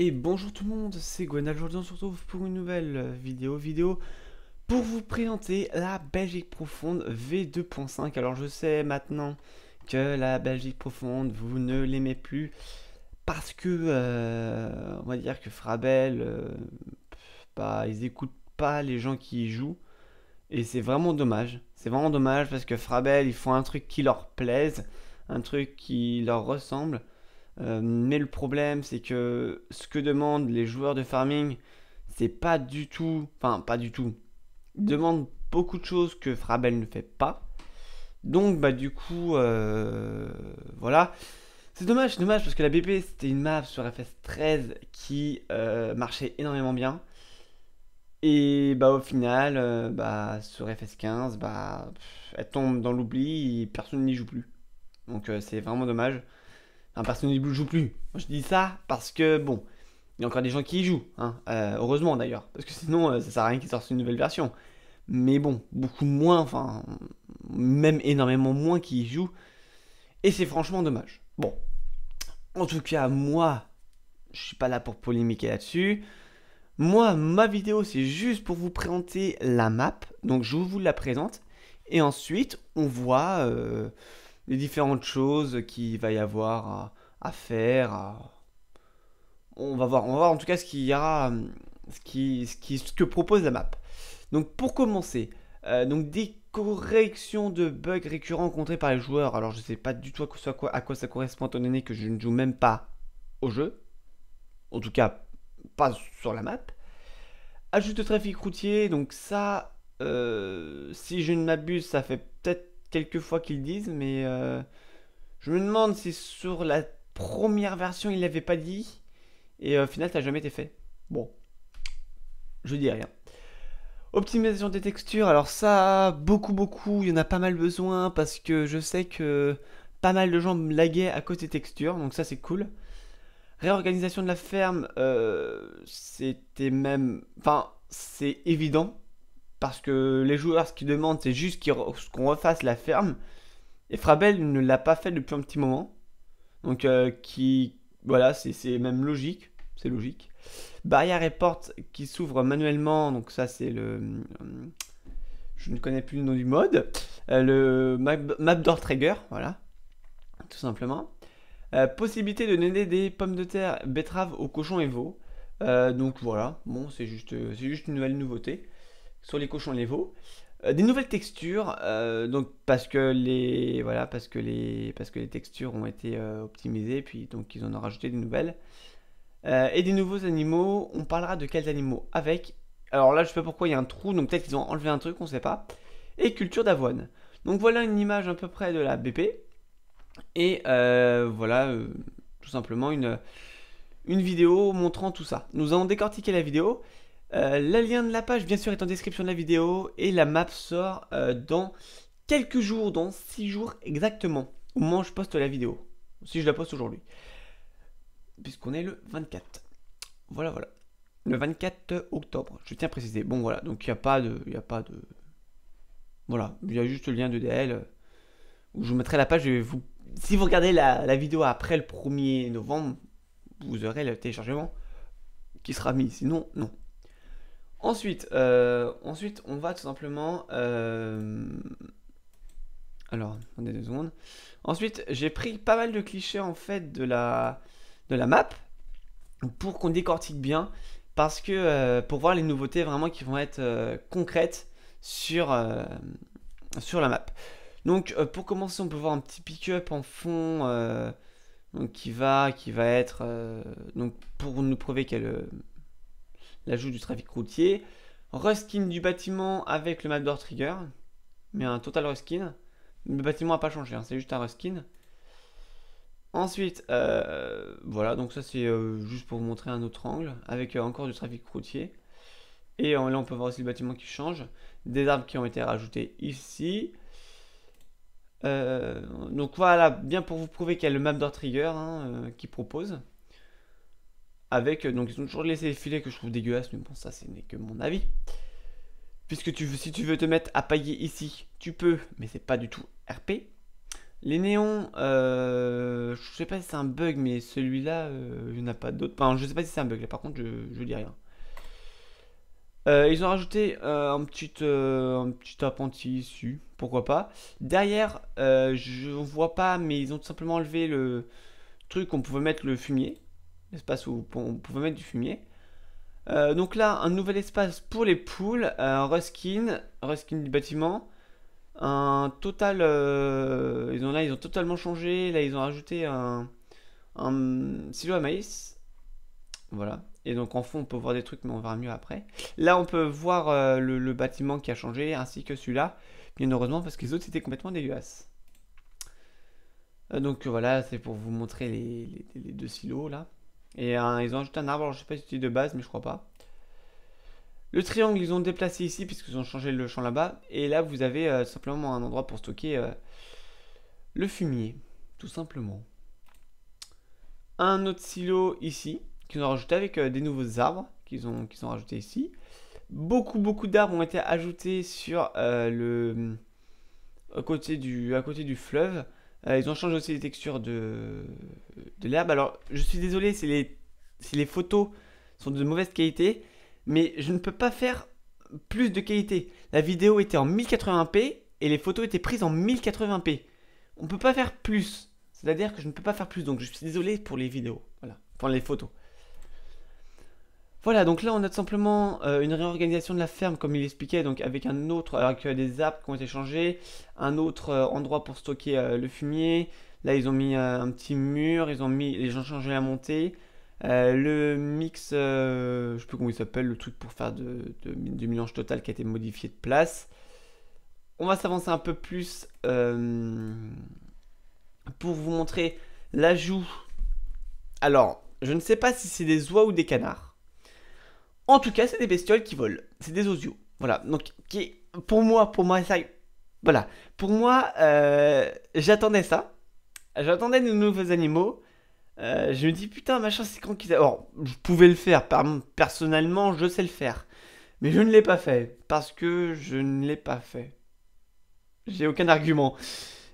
Et bonjour tout le monde, c'est Gwenal, aujourd'hui on se retrouve pour une nouvelle euh, vidéo, vidéo pour vous présenter la Belgique profonde V2.5. Alors je sais maintenant que la Belgique profonde, vous ne l'aimez plus, parce que, euh, on va dire que Frabel, euh, bah, ils n'écoutent pas les gens qui y jouent, et c'est vraiment dommage. C'est vraiment dommage parce que Frabel, ils font un truc qui leur plaise, un truc qui leur ressemble, euh, mais le problème, c'est que ce que demandent les joueurs de farming, c'est pas du tout, enfin pas du tout, demandent beaucoup de choses que Frabel ne fait pas. Donc bah du coup, euh, voilà. C'est dommage, c'est dommage parce que la BP c'était une map sur FS13 qui euh, marchait énormément bien. Et bah au final, bah sur FS15, bah elle tombe dans l'oubli et personne n'y joue plus. Donc c'est vraiment dommage un personnage ne joue plus. je dis ça parce que, bon, il y a encore des gens qui y jouent, hein, euh, heureusement d'ailleurs, parce que sinon, ça euh, ça sert à rien qu'ils sortent une nouvelle version. Mais bon, beaucoup moins, enfin, même énormément moins qui y jouent, et c'est franchement dommage. Bon, en tout cas, moi, je suis pas là pour polémiquer là-dessus. Moi, ma vidéo, c'est juste pour vous présenter la map, donc je vous la présente, et ensuite, on voit... Euh, les différentes choses qu'il va y avoir à, faire. On va voir, on va voir en tout cas ce qu'il y aura, euh, ce, qui, ce, qui, ce que propose la map. Donc pour commencer, euh, donc des corrections de bugs récurrents rencontrés par les joueurs. Alors je sais pas du tout à quoi, à quoi ça correspond étant donné que je ne joue même pas au jeu. En tout cas, pas sur la map. Ajout de trafic routier, donc ça, euh, si je ne m'abuse, ça fait peut-être quelques fois qu'ils disent, mais euh, je me demande si sur la première version il l'avaient pas dit et euh, au final ça n'a jamais été fait. Bon, je dis rien. Optimisation des textures, alors ça, beaucoup, beaucoup, il y en a pas mal besoin parce que je sais que pas mal de gens me laguaient à cause des textures, donc ça c'est cool. Réorganisation de la ferme, euh, c'était même. Enfin, c'est évident, parce que les joueurs, ce qu'ils demandent, c'est juste qu'on refasse la ferme. Et Frabelle ne l'a pas fait depuis un petit moment. Donc, euh, qui, voilà, c'est même logique. C'est logique. Barrière et porte qui s'ouvrent manuellement. Donc, ça, c'est le. Euh, je ne connais plus le nom du mode. Euh, le map, door trigger, voilà. Tout simplement. possibilité de donner des pommes de terre, betteraves aux cochons et veaux. donc voilà, bon, c'est juste, juste une nouvelle nouveauté sur les cochons et les veaux. Euh, des nouvelles textures, euh, donc parce que les voilà parce que les parce que les textures ont été euh, optimisées, puis donc ils en ont rajouté des nouvelles et des nouveaux animaux. On parlera de quels animaux avec. Alors là, je sais pas pourquoi il y a un trou, donc peut-être qu'ils ont enlevé un truc, on sait pas. Et culture d'avoine. Donc voilà une image à peu près de la BP et voilà tout simplement une une vidéo montrant tout ça. Nous avons décortiqué la vidéo euh, le lien de la page, bien sûr, est en description de la vidéo et la map sort euh, dans quelques jours, dans 6 jours exactement, au moment où je poste la vidéo. Si je la poste aujourd'hui. Puisqu'on est le 24. Voilà, voilà. Le 24 octobre, je tiens à préciser. Bon, voilà, donc il n'y a pas de... a pas de... Voilà, il y a juste le lien de DL euh, où je vous mettrai la page. vous... Si vous regardez la vidéo après le 1er novembre, vous aurez le téléchargement qui sera mis. Sinon, non. Ensuite, euh, ensuite, on va tout simplement. Euh, alors, attendez deux secondes. Ensuite, j'ai pris pas mal de clichés en fait de la, de la map pour qu'on décortique bien, parce que euh, pour voir les nouveautés vraiment qui vont être concrètes sur, sur la map. Donc, pour commencer, on peut voir un petit pick-up en fond. Donc qui va, qui va être donc pour nous prouver qu'elle l'ajout du trafic routier, reskin du bâtiment avec le map d'or Trigger, mais un total reskin. Le bâtiment n'a pas changé, hein, c'est juste un reskin. Ensuite, euh, voilà, donc ça c'est euh, juste pour vous montrer un autre angle, avec euh, encore du trafic routier. Et là on peut voir aussi le bâtiment qui change, des arbres qui ont été rajoutés ici. donc voilà, bien pour vous prouver qu'il y a le mapdoor Trigger hein, qui propose. Avec, euh, donc ils ont toujours laissé les filets que je trouve dégueulasse, mais bon, ça, ce n'est que mon avis. Puisque tu veux, si tu veux te mettre à pailler ici, tu peux, mais c'est pas du tout RP. Les néons, euh, je sais pas si c'est un bug, mais celui-là, euh, il n'y en a pas d'autres. Enfin, je sais pas si c'est un bug, là par contre, je, je dis rien. Euh, ils ont rajouté un, petit, un petit pourquoi pas. Derrière, je vois pas, mais ils ont tout simplement enlevé le truc on pouvait mettre le fumier l'espace où on pouvait mettre du fumier. Euh, donc là, un nouvel espace pour les poules, un euh, reskin, reskin du bâtiment, un total... Euh, ils ont, là, ils ont totalement changé, là, ils ont rajouté un, silo à maïs. Voilà. Et donc en fond, on peut voir des trucs, mais on verra mieux après. Là, on peut voir le, bâtiment qui a changé, ainsi que celui-là, bien heureusement, parce que les autres, c'était complètement dégueulasse. donc voilà, c'est pour vous montrer les deux silos, là. Et euh, ils ont ajouté un arbre, je je sais pas si c'était de base, mais je crois pas. Le triangle, ils ont déplacé ici, puisqu'ils ont changé le champ là-bas. Et là, vous avez euh, simplement un endroit pour stocker euh, le fumier, tout simplement. Un autre silo ici, qu'ils ont rajouté avec des nouveaux arbres, qu'ils ont, rajouté rajoutés ici. Beaucoup, beaucoup d'arbres ont été ajoutés sur le... côté, du, à côté du fleuve. Euh, ils ont changé aussi les textures de, l'herbe. Alors, je suis désolé si les, si les photos sont de mauvaise qualité, mais je ne peux pas faire plus de qualité. La vidéo était en 1080p et les photos étaient prises en 1080p. On ne peut pas faire plus. C'est-à-dire que je ne peux pas faire plus, donc je suis désolé pour les vidéos. Voilà, pour les photos. Voilà, donc là on a simplement euh, une réorganisation de la ferme comme il expliquait, donc avec un autre, avec des arbres qui ont été changés, un autre euh, endroit pour stocker euh, le fumier, là ils ont mis un petit mur, ils ont mis, les gens changé la montée, le mix, je sais plus comment il s'appelle, le truc pour faire de, du mélange total qui a été modifié de place. On va s'avancer un peu plus pour vous montrer l'ajout. Alors, je ne sais pas si c'est des oies ou des canards. En tout cas, c'est des bestioles qui volent. C'est des osios. Voilà. Donc, qui, pour moi, pour moi, ça. Voilà. Pour moi, euh, j'attendais ça. J'attendais de nouveaux animaux. Euh, je me dis, putain, machin, c'est quand qu'ils. Alors, je pouvais le faire. Personnellement, je sais le faire. Mais je ne l'ai pas fait. Parce que je ne l'ai pas fait. J'ai aucun argument.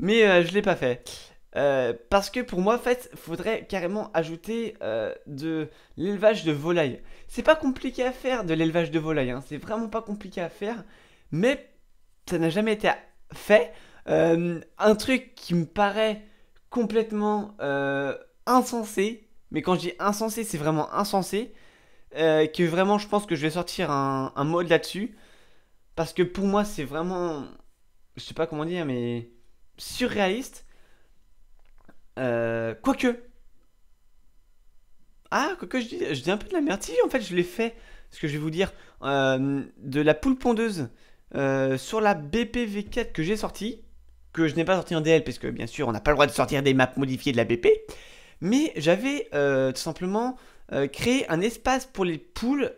Mais euh, je l'ai pas fait. Euh, parce que pour moi, en fait, faudrait carrément ajouter euh, de l'élevage de volaille. C'est pas compliqué à faire de l'élevage de volaille. Hein. c'est vraiment pas compliqué à faire, mais ça n'a jamais été fait. Euh, un truc qui me paraît complètement insensé, mais quand je dis insensé, c'est vraiment insensé, que vraiment je pense que je vais sortir un, un mode là-dessus, parce que pour moi, c'est vraiment, je sais pas comment dire, mais surréaliste euh, quoique. Ah, quoique, je dis, je dis un peu de la merde. en fait, je l'ai fait. Ce que je vais vous dire. Euh, de la poule pondeuse euh, sur la BPV4 que j'ai sortie. Que je n'ai pas sorti en DL, parce que bien sûr, on n'a pas le droit de sortir des maps modifiées de la BP. Mais j'avais tout simplement créé un espace pour les poules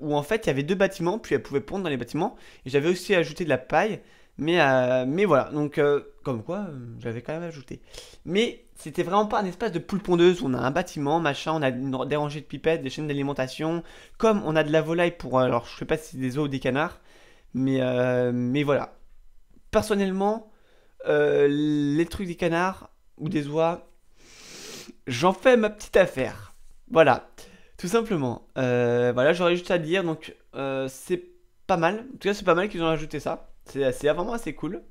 où en fait il y avait deux bâtiments, puis elles pouvaient pondre dans les bâtiments. Et j'avais aussi ajouté de la paille euh, mais, voilà, donc euh, comme quoi, euh, j'avais quand même ajouté. Mais c'était vraiment pas un espace de poule pondeuse. On a un bâtiment, machin, on a des rangées de pipettes, des chaînes d'alimentation. Comme on a de la volaille pour, alors je sais pas si c'est des oies ou des canards, mais, mais voilà. Personnellement, les trucs des canards ou des oies, j'en fais ma petite affaire. Voilà, tout simplement. voilà, j'aurais juste à dire, donc c'est pas mal. En tout cas, c'est pas mal qu'ils ont ajouté ça. C'est ah, moi c'est cool.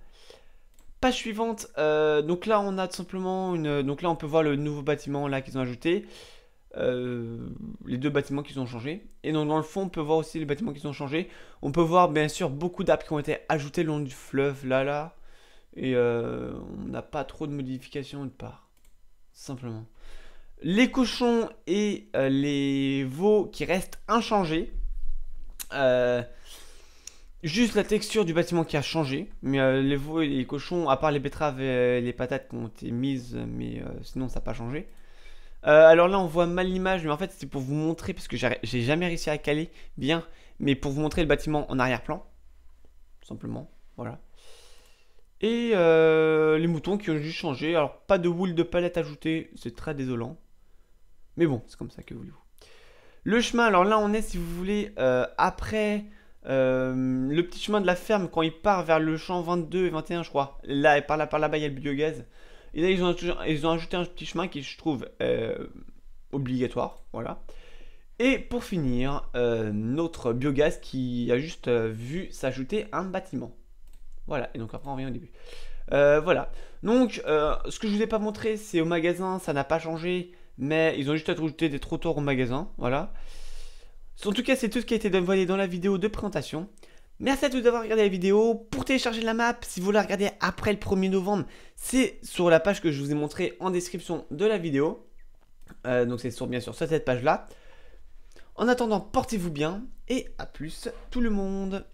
Page suivante, euh, donc là on a tout simplement une... Donc là on peut voir le nouveau bâtiment là qu'ils ont ajouté. Euh, les deux bâtiments qu'ils ont changé. Et donc dans le fond on peut voir aussi les bâtiments qui ont changés On peut voir bien sûr beaucoup d'apps qui ont été ajoutés le long du fleuve là là. Et euh, on n'a pas trop de modifications de part. Simplement. Les cochons et les veaux qui restent inchangés. Euh, Juste la texture du bâtiment qui a changé, mais euh, les veaux et les cochons, à part les betteraves et euh, les patates qui ont été mises, mais euh, sinon ça n'a pas changé. alors là on voit mal l'image, mais en fait c'est pour vous montrer, parce que j'ai jamais réussi à caler bien, mais pour vous montrer le bâtiment en arrière-plan, simplement, voilà. Et les moutons qui ont juste changé, alors pas de wool de palette ajoutée, c'est très désolant. Mais bon, c'est comme ça que voulez-vous. Le chemin, alors là on est si vous voulez, après euh, le petit chemin de la ferme, quand il part vers le champ 22 et 21, je crois. Là, et par là, par là-bas, il y a le biogaz. Et là, ils ont, ils ont ajouté un petit chemin qui, je trouve, euh, obligatoire. Voilà. Et pour finir, euh, notre biogaz qui a juste vu s'ajouter un bâtiment. Voilà. Et donc après, on revient au début. voilà. Donc, ce que je vous ai pas montré, c'est au magasin, ça n'a pas changé. Mais ils ont juste ajouté des trottoirs au magasin. Voilà. En tout cas, c'est tout ce qui a été dévoilé dans la vidéo de présentation. Merci à tous d'avoir regardé la vidéo. Pour télécharger la map, si vous la regardez après le 1er novembre, c'est sur la page que je vous ai montrée en description de la vidéo. Euh, donc c'est sur, bien sûr sur cette page-là. En attendant, portez-vous bien et à plus tout le monde